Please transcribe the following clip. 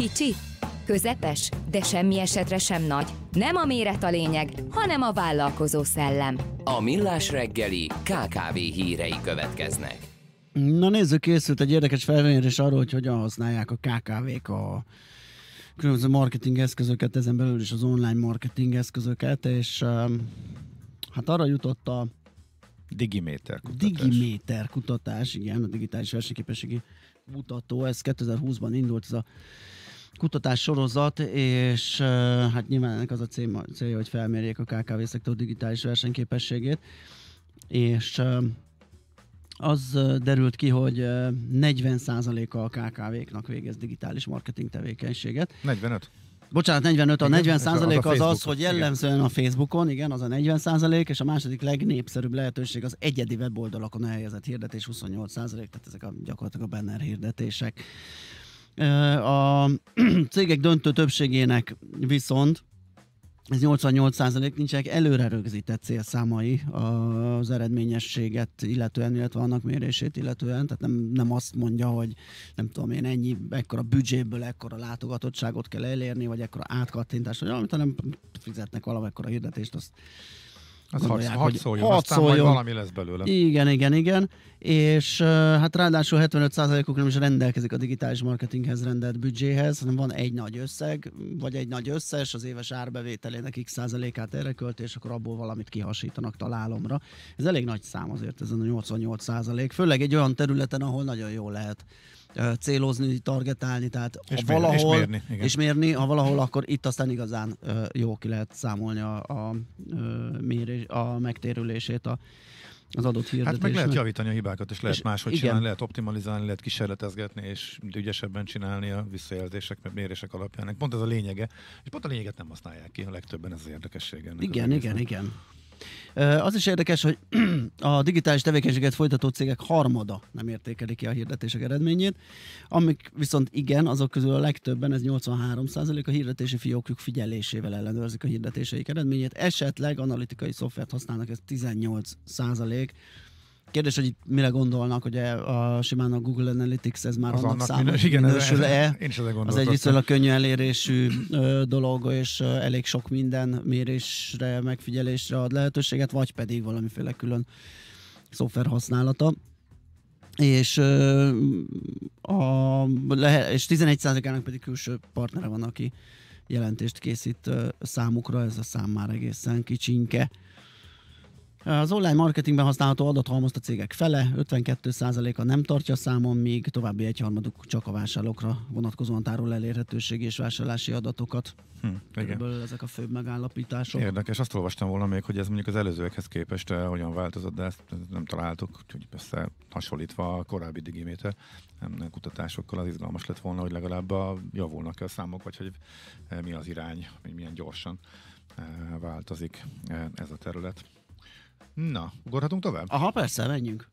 Kicsi, közepes, de semmi esetre sem nagy. Nem a méret a lényeg, hanem a vállalkozó szellem. A Millás reggeli KKV hírei következnek. Na nézzük, készült egy érdekes felmérés arról, hogy hogyan használják a KKV-k a különböző marketing eszközöket, ezen belül is az online marketing eszközöket, és um, hát arra jutott a Digiméter kutatás. Digiméter kutatás, igen, a digitális versenyképességi mutató, ez 2020-ban indult, ez a kutatás sorozat, és hát nyilván ennek az a célja, hogy felmérjék a KKV szektor digitális versenyképességét, és az derült ki, hogy 40%-a a KKV-knak végez digitális marketing tevékenységet. 45? Bocsánat, 45, a igen, 40 százalék az az, az, hogy jellemzően igen. a Facebookon, igen, az a 40 százalék, és a második legnépszerűbb lehetőség az egyedi weboldalakon elhelyezett hirdetés 28 százalék, tehát ezek a, gyakorlatilag a banner hirdetések. A cégek döntő többségének viszont ez 88 nincsenek előre rögzített célszámai az eredményességet illetően, illetve annak mérését illetően, tehát nem, nem azt mondja, hogy nem tudom én ennyi, ekkora büdzséből ekkora látogatottságot kell elérni, vagy ekkora átkattintást, vagy amit, hanem fizetnek valamekkora hirdetést, azt az gondolják, hadd, hogy szóljon, hadd aztán szóljon. majd valami lesz belőle. Igen, igen, igen. És hát ráadásul 75%-uk nem is rendelkezik a digitális marketinghez rendelt büdzséhez, hanem van egy nagy összeg, vagy egy nagy összes, az éves árbevételének x százalékát erre költ, és akkor abból valamit kihasítanak találomra. Ez elég nagy szám azért, ez a 88 százalék, főleg egy olyan területen, ahol nagyon jól lehet célozni, targetálni, tehát és ha valahol... És mérni, igen. és mérni, ha valahol, akkor itt aztán igazán jó ki lehet számolni a, a, a megtérülését a az adott hirdetésnek. Hát meg lehet javítani a hibákat, és lehet és máshogy igen. csinálni, lehet optimalizálni, lehet kísérletezgetni, és ügyesebben csinálni a visszajelzések, mérések alapján. Pont ez a lényege, és pont a lényeget nem használják ki a legtöbben, ez az érdekessége. Igen, igen, igen, igen. Az is érdekes, hogy a digitális tevékenységet folytató cégek harmada nem értékeli ki a hirdetések eredményét, amik viszont igen, azok közül a legtöbben, ez 83% a hirdetési fiókjuk figyelésével ellenőrzik a hirdetéseik eredményét, esetleg analitikai szoftvert használnak, ez 18%, Kérdés, hogy mire gondolnak, hogy a simán a Google Analytics ez már az annak, annak számos minős, igen, minősül -e. Én is az egy viszonylag könnyű elérésű dolog, és elég sok minden mérésre, megfigyelésre ad lehetőséget, vagy pedig valamiféle külön szoftver használata és, a, és 11%-ának pedig külső partnere van, aki jelentést készít számukra, ez a szám már egészen kicsinke. Az online marketingben használható adathalmazt a cégek fele, 52%-a nem tartja számon, míg további egyharmaduk csak a vásárlókra vonatkozóan tárol elérhetőség és vásárlási adatokat. Hm, Körülbelül ezek a főbb megállapítások. Érdekes, azt olvastam volna még, hogy ez mondjuk az előzőekhez képest eh, hogyan változott, de ezt nem találtuk, úgyhogy persze hasonlítva a korábbi digiméter kutatásokkal az izgalmas lett volna, hogy legalább javulnak-e a számok, vagy hogy eh, mi az irány, hogy milyen gyorsan eh, változik ez a terület. Na, ugorhatunk tovább? Aha, persze, menjünk.